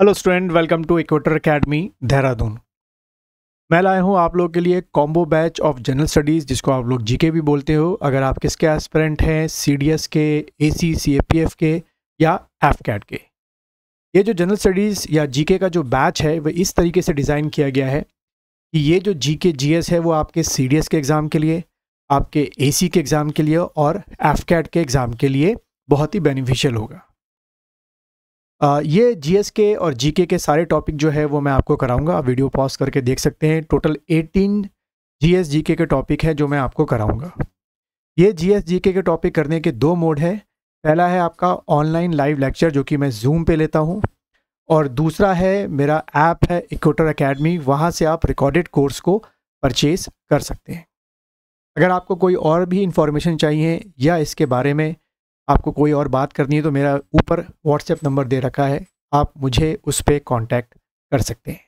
hello student welcome to Equator Academy Dehradun मैं लाया हूं आप लोग के लिए combo batch of general studies जिसको आप लोग जीके भी बोलते हो अगर आप किसके एस्पिरेंट हैं सीडीएस के एसी सीएपीएफ के या कैट के ये जो जनरल स्टडीज़ या जीके का जो बैच है वह इस तरीके से डिज़ाइन किया गया है कि ये जो जी के जी है वो आपके सी के एग्ज़ाम के लिए आपके ए के एग्ज़ाम के लिए और एफ के एग्ज़ाम के लिए बहुत ही बेनिफिशियल होगा ये जीएसके और जीके के सारे टॉपिक जो है वो मैं आपको कराऊंगा आप वीडियो पॉज करके देख सकते हैं टोटल 18 जीएस जीके के टॉपिक है जो मैं आपको कराऊंगा ये जीएस जीके के टॉपिक करने के दो मोड है पहला है आपका ऑनलाइन लाइव लेक्चर जो कि मैं जूम पे लेता हूँ और दूसरा है मेरा ऐप है इक्वेटर अकेडमी वहाँ से आप रिकॉर्डेड कोर्स को परचेज़ कर सकते हैं अगर आपको कोई और भी इन्फॉर्मेशन चाहिए या इसके बारे में आपको कोई और बात करनी है तो मेरा ऊपर व्हाट्सएप नंबर दे रखा है आप मुझे उस पर कॉन्टैक्ट कर सकते हैं